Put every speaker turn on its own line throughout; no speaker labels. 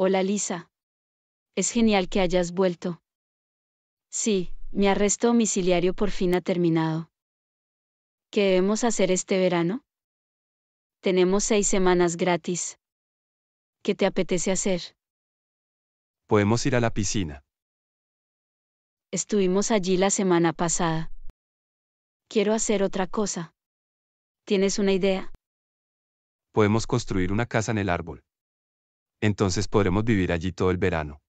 Hola Lisa. Es genial que hayas vuelto. Sí, mi arresto domiciliario por fin ha terminado. ¿Qué debemos hacer este verano? Tenemos seis semanas gratis. ¿Qué te apetece hacer?
Podemos ir a la piscina.
Estuvimos allí la semana pasada. Quiero hacer otra cosa. ¿Tienes una idea?
Podemos construir una casa en el árbol entonces podremos vivir allí todo el verano.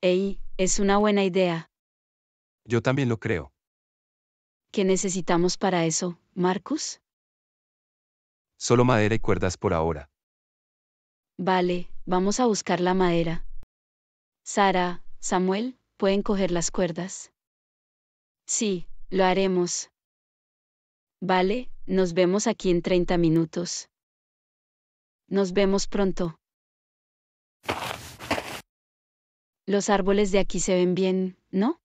Ey, es una buena idea.
Yo también lo creo.
¿Qué necesitamos para eso, Marcus?
Solo madera y cuerdas por ahora.
Vale, vamos a buscar la madera. Sara, Samuel, ¿pueden coger las cuerdas? Sí, lo haremos. Vale, nos vemos aquí en 30 minutos. Nos vemos pronto. Los árboles de aquí se ven bien, ¿no?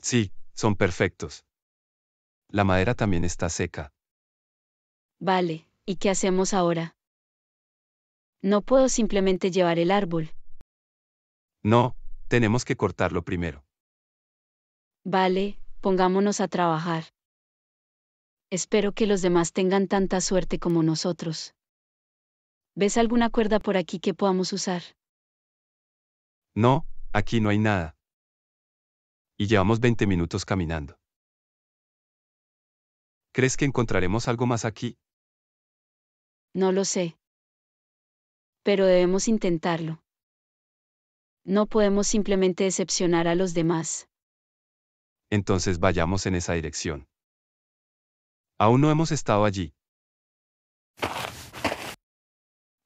Sí, son perfectos. La madera también está seca.
Vale, ¿y qué hacemos ahora? No puedo simplemente llevar el árbol.
No, tenemos que cortarlo primero.
Vale, pongámonos a trabajar. Espero que los demás tengan tanta suerte como nosotros. ¿Ves alguna cuerda por aquí que podamos usar?
No, aquí no hay nada. Y llevamos 20 minutos caminando. ¿Crees que encontraremos algo más aquí?
No lo sé. Pero debemos intentarlo. No podemos simplemente decepcionar a los demás.
Entonces vayamos en esa dirección. Aún no hemos estado allí,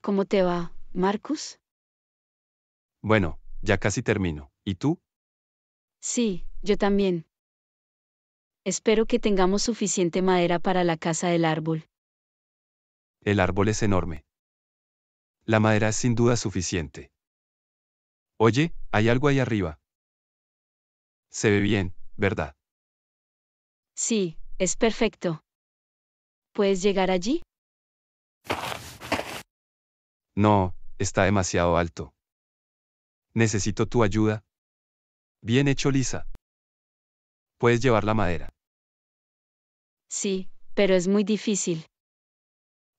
¿Cómo te va, Marcus?
Bueno, ya casi termino. ¿Y tú?
Sí, yo también. Espero que tengamos suficiente madera para la casa del árbol.
El árbol es enorme. La madera es sin duda suficiente. Oye, hay algo ahí arriba. Se ve bien, ¿verdad?
Sí, es perfecto. ¿Puedes llegar allí?
No, está demasiado alto. Necesito tu ayuda. Bien hecho, Lisa. Puedes llevar la madera.
Sí, pero es muy difícil.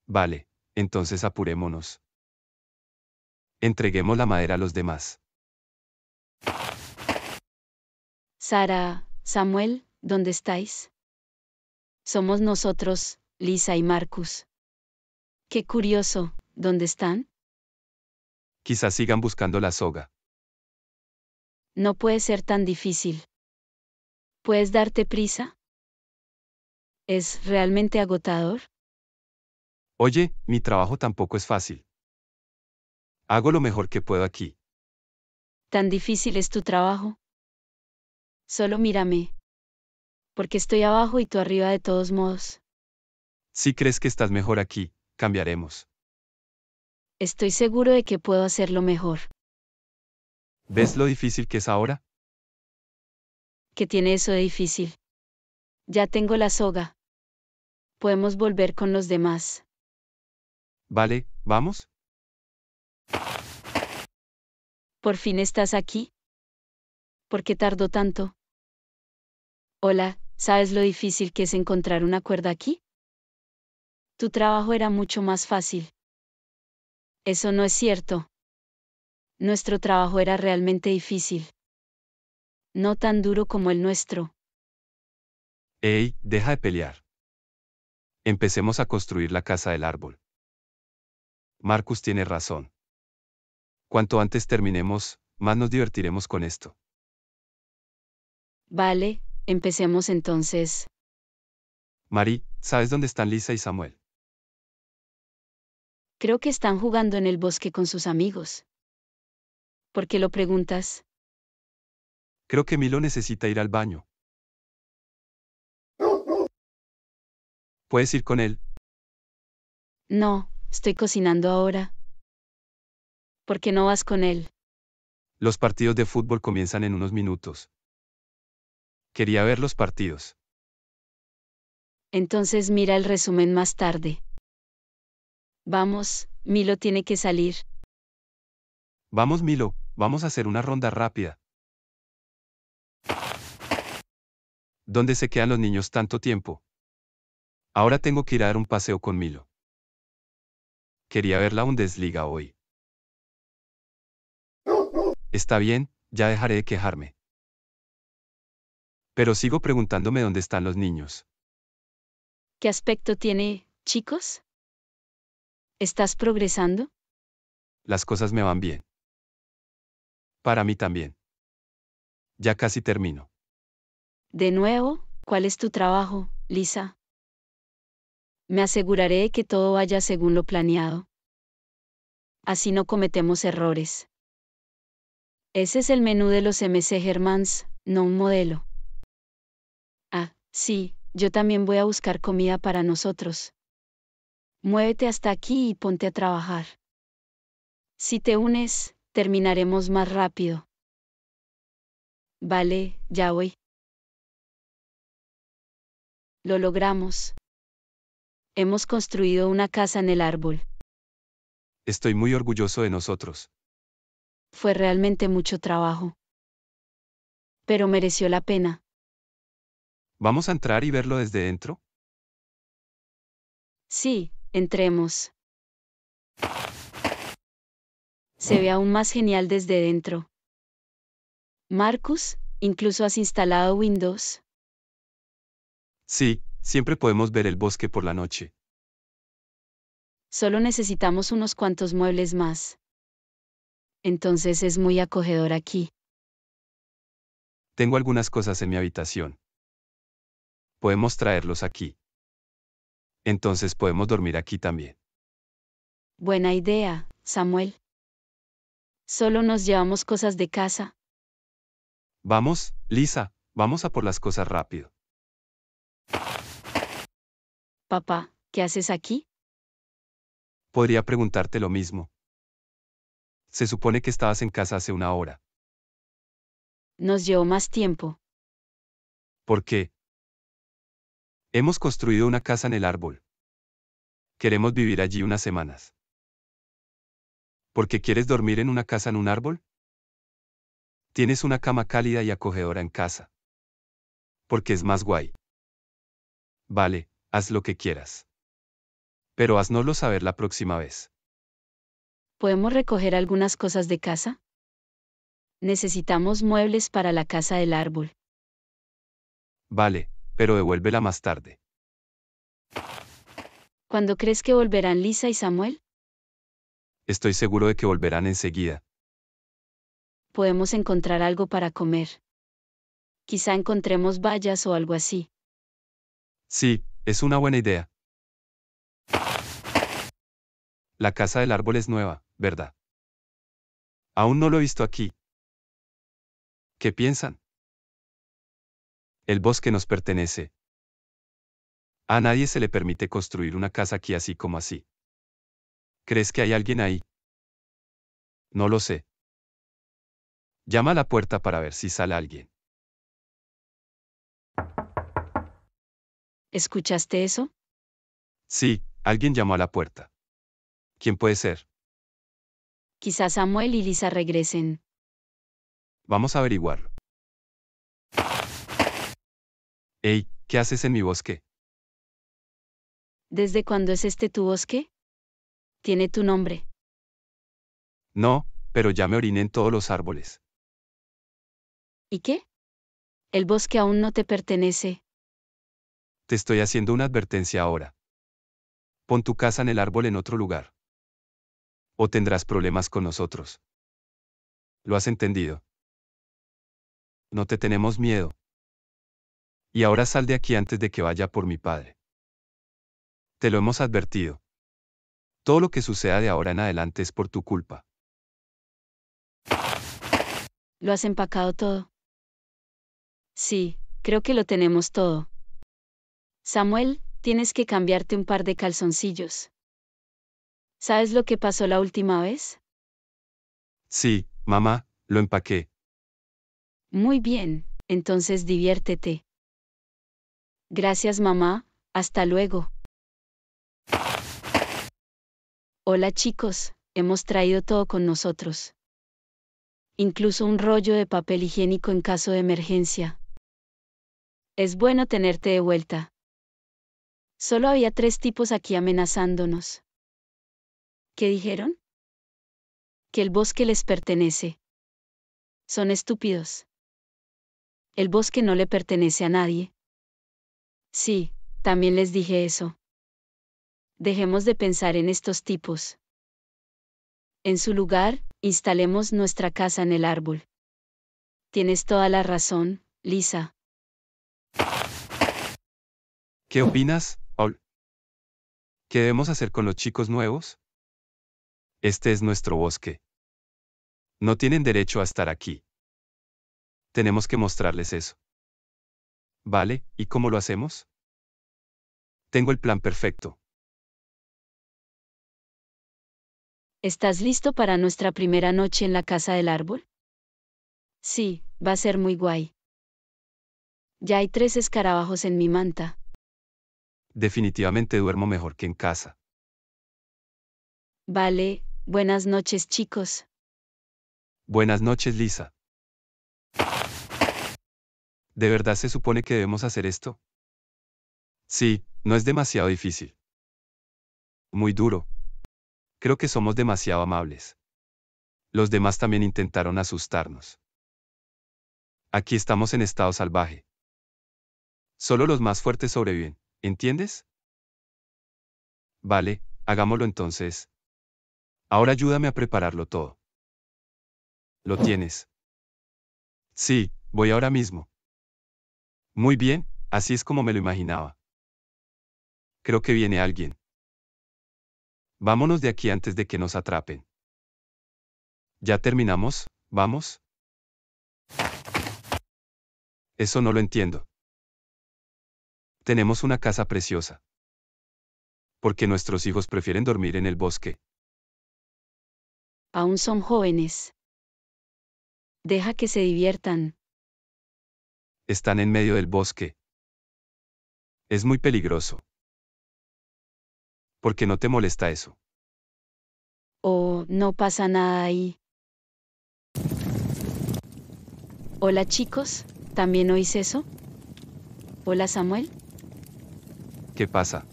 Vale, entonces apurémonos. Entreguemos la madera a los demás.
Sara, Samuel, ¿dónde estáis? Somos nosotros, Lisa y Marcus. Qué curioso, ¿Dónde están?
Quizás sigan buscando la soga.
No puede ser tan difícil. ¿Puedes darte prisa? ¿Es realmente agotador?
Oye, mi trabajo tampoco es fácil. Hago lo mejor que puedo aquí.
¿Tan difícil es tu trabajo? Solo mírame. Porque estoy abajo y tú arriba de todos modos.
Si crees que estás mejor aquí, cambiaremos.
Estoy seguro de que puedo hacerlo mejor.
¿Ves lo difícil que es ahora?
¿Qué tiene eso de difícil? Ya tengo la soga. Podemos volver con los demás.
Vale, vamos.
¿Por fin estás aquí? ¿Por qué tardó tanto? Hola, ¿sabes lo difícil que es encontrar una cuerda aquí? Tu trabajo era mucho más fácil. Eso no es cierto. Nuestro trabajo era realmente difícil. No tan duro como el nuestro.
Ey, deja de pelear. Empecemos a construir la casa del árbol. Marcus tiene razón. Cuanto antes terminemos, más nos divertiremos con esto.
Vale, empecemos entonces.
Mari, ¿sabes dónde están Lisa y Samuel?
Creo que están jugando en el bosque con sus amigos. ¿Por qué lo preguntas?
Creo que Milo necesita ir al baño. ¿Puedes ir con él?
No, estoy cocinando ahora. ¿Por qué no vas con él?
Los partidos de fútbol comienzan en unos minutos. Quería ver los partidos.
Entonces mira el resumen más tarde. Vamos, Milo tiene que salir.
Vamos, Milo, vamos a hacer una ronda rápida. ¿Dónde se quedan los niños tanto tiempo? Ahora tengo que ir a dar un paseo con Milo. Quería ver un desliga hoy. Está bien, ya dejaré de quejarme. Pero sigo preguntándome dónde están los niños.
¿Qué aspecto tiene, chicos? ¿Estás progresando?
Las cosas me van bien. Para mí también. Ya casi termino.
De nuevo, ¿cuál es tu trabajo, Lisa? Me aseguraré de que todo vaya según lo planeado. Así no cometemos errores. Ese es el menú de los MC Germans, no un modelo. Ah, sí, yo también voy a buscar comida para nosotros muévete hasta aquí y ponte a trabajar. Si te unes, terminaremos más rápido. Vale, ya voy. Lo logramos. Hemos construido una casa en el árbol.
Estoy muy orgulloso de nosotros.
Fue realmente mucho trabajo. Pero mereció la pena.
¿Vamos a entrar y verlo desde dentro?
Sí, Entremos. Se ve aún más genial desde dentro. Marcus, incluso has instalado Windows.
Sí, siempre podemos ver el bosque por la noche.
Solo necesitamos unos cuantos muebles más. Entonces es muy acogedor aquí.
Tengo algunas cosas en mi habitación. Podemos traerlos aquí. Entonces podemos dormir aquí también.
Buena idea, Samuel. Solo nos llevamos cosas de casa.
Vamos, Lisa, vamos a por las cosas rápido.
Papá, ¿qué haces aquí?
Podría preguntarte lo mismo. Se supone que estabas en casa hace una hora.
Nos llevó más tiempo.
¿Por qué? Hemos construido una casa en el árbol. Queremos vivir allí unas semanas. ¿Por qué quieres dormir en una casa en un árbol? Tienes una cama cálida y acogedora en casa. Porque es más guay. Vale, haz lo que quieras. Pero haznoslo saber la próxima vez.
¿Podemos recoger algunas cosas de casa? Necesitamos muebles para la casa del árbol.
Vale, pero devuélvela más tarde.
¿Cuándo crees que volverán Lisa y Samuel?
Estoy seguro de que volverán enseguida.
Podemos encontrar algo para comer. Quizá encontremos vallas o algo así.
Sí, es una buena idea. La casa del árbol es nueva, ¿verdad? Aún no lo he visto aquí. ¿Qué piensan? El bosque nos pertenece. A nadie se le permite construir una casa aquí así como así. ¿Crees que hay alguien ahí? No lo sé. Llama a la puerta para ver si sale alguien.
¿Escuchaste eso?
Sí, alguien llamó a la puerta. ¿Quién puede ser?
Quizás Samuel y Lisa regresen.
Vamos a averiguarlo. Hey, ¿qué haces en mi bosque?
¿Desde cuándo es este tu bosque? Tiene tu nombre.
No, pero ya me oriné en todos los árboles.
¿Y qué? El bosque aún no te pertenece.
Te estoy haciendo una advertencia ahora. Pon tu casa en el árbol en otro lugar. O tendrás problemas con nosotros. ¿Lo has entendido? No te tenemos miedo. Y ahora sal de aquí antes de que vaya por mi padre. Te lo hemos advertido. Todo lo que suceda de ahora en adelante es por tu culpa.
¿Lo has empacado todo? Sí, creo que lo tenemos todo. Samuel, tienes que cambiarte un par de calzoncillos. ¿Sabes lo que pasó la última vez?
Sí, mamá, lo empaqué.
Muy bien, entonces diviértete. Gracias mamá, hasta luego. Hola chicos, hemos traído todo con nosotros. Incluso un rollo de papel higiénico en caso de emergencia. Es bueno tenerte de vuelta. Solo había tres tipos aquí amenazándonos. ¿Qué dijeron? Que el bosque les pertenece. Son estúpidos. El bosque no le pertenece a nadie. Sí, también les dije eso. Dejemos de pensar en estos tipos. En su lugar, instalemos nuestra casa en el árbol. Tienes toda la razón, Lisa.
¿Qué opinas, Paul? ¿Qué debemos hacer con los chicos nuevos? Este es nuestro bosque. No tienen derecho a estar aquí. Tenemos que mostrarles eso. Vale, ¿y cómo lo hacemos? Tengo el plan perfecto.
¿Estás listo para nuestra primera noche en la casa del árbol? Sí, va a ser muy guay. Ya hay tres escarabajos en mi manta.
Definitivamente duermo mejor que en casa.
Vale, buenas noches chicos.
Buenas noches, Lisa. ¿de verdad se supone que debemos hacer esto? Sí, no es demasiado difícil. Muy duro. Creo que somos demasiado amables. Los demás también intentaron asustarnos. Aquí estamos en estado salvaje. Solo los más fuertes sobreviven, ¿entiendes? Vale, hagámoslo entonces. Ahora ayúdame a prepararlo todo. ¿Lo tienes? Sí, voy ahora mismo. Muy bien, así es como me lo imaginaba. Creo que viene alguien. Vámonos de aquí antes de que nos atrapen. ¿Ya terminamos? ¿Vamos? Eso no lo entiendo. Tenemos una casa preciosa. Porque nuestros hijos prefieren dormir en el bosque.
Aún son jóvenes. Deja que se diviertan
están en medio del bosque. Es muy peligroso. ¿Por qué no te molesta eso?
Oh, no pasa nada ahí. Hola chicos, ¿también oís eso? Hola Samuel. ¿Qué pasa?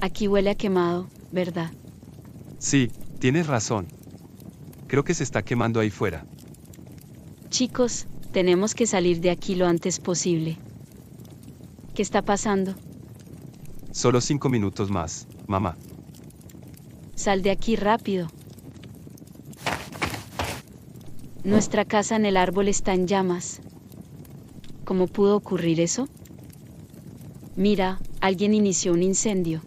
Aquí huele a quemado, ¿verdad?
Sí, tienes razón. Creo que se está quemando ahí fuera.
Chicos, tenemos que salir de aquí lo antes posible. ¿Qué está pasando?
Solo cinco minutos más, mamá.
Sal de aquí rápido. Nuestra casa en el árbol está en llamas. ¿Cómo pudo ocurrir eso? Mira, alguien inició un incendio.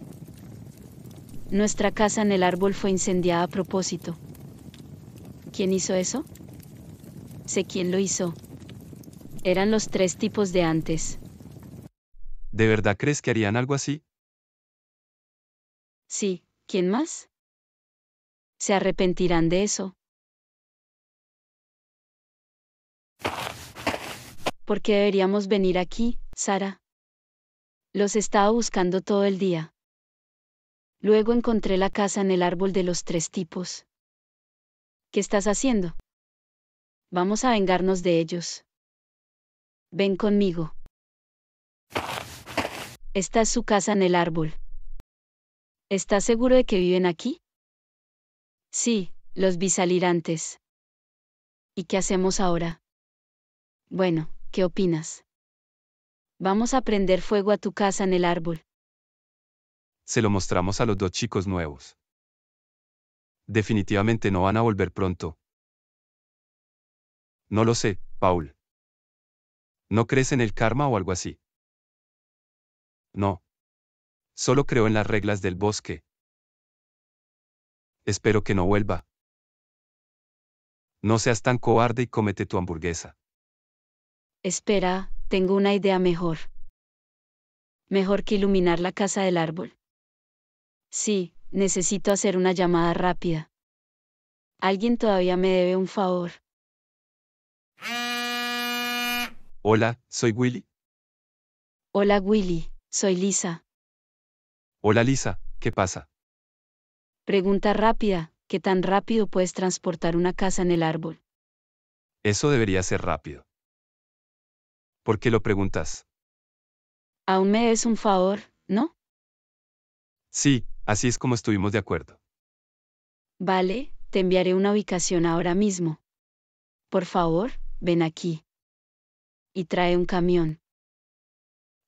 Nuestra casa en el árbol fue incendiada a propósito. ¿Quién hizo eso? Sé quién lo hizo, eran los tres tipos de antes.
¿De verdad crees que harían algo así?
Sí, ¿quién más? Se arrepentirán de eso. ¿Por qué deberíamos venir aquí, Sara? Los estaba buscando todo el día. Luego encontré la casa en el árbol de los tres tipos. ¿Qué estás haciendo? Vamos a vengarnos de ellos. Ven conmigo. Esta es su casa en el árbol. ¿Estás seguro de que viven aquí? Sí, los vi salir antes. ¿Y qué hacemos ahora? Bueno, ¿qué opinas? Vamos a prender fuego a tu casa en el árbol.
Se lo mostramos a los dos chicos nuevos. Definitivamente no van a volver pronto. No lo sé, Paul. ¿No crees en el karma o algo así? No. Solo creo en las reglas del bosque. Espero que no vuelva. No seas tan cobarde y cómete tu hamburguesa.
Espera, tengo una idea mejor. Mejor que iluminar la casa del árbol. Sí, necesito hacer una llamada rápida. Alguien todavía me debe un favor.
Hola, soy Willy.
Hola Willy, soy Lisa.
Hola Lisa, ¿qué pasa?
Pregunta rápida, ¿qué tan rápido puedes transportar una casa en el árbol?
Eso debería ser rápido. ¿Por qué lo preguntas?
Aún me es un favor, ¿no?
Sí, así es como estuvimos de acuerdo.
Vale, te enviaré una ubicación ahora mismo. Por favor, ven aquí y trae un camión.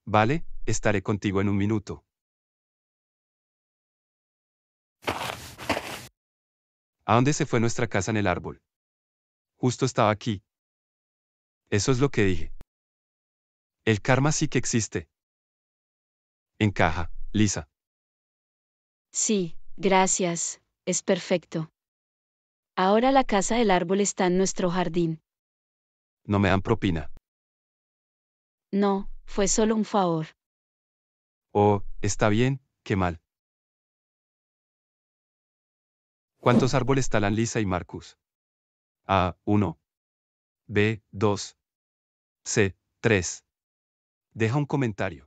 Vale, estaré contigo en un minuto. ¿A dónde se fue nuestra casa en el árbol? Justo estaba aquí. Eso es lo que dije. El karma sí que existe. Encaja, Lisa.
Sí, gracias, es perfecto. Ahora la casa del árbol está en nuestro jardín.
No me dan propina.
No, fue solo un favor.
Oh, está bien, qué mal. ¿Cuántos árboles talan Lisa y Marcus? A. 1. B. 2. C. 3. Deja un comentario.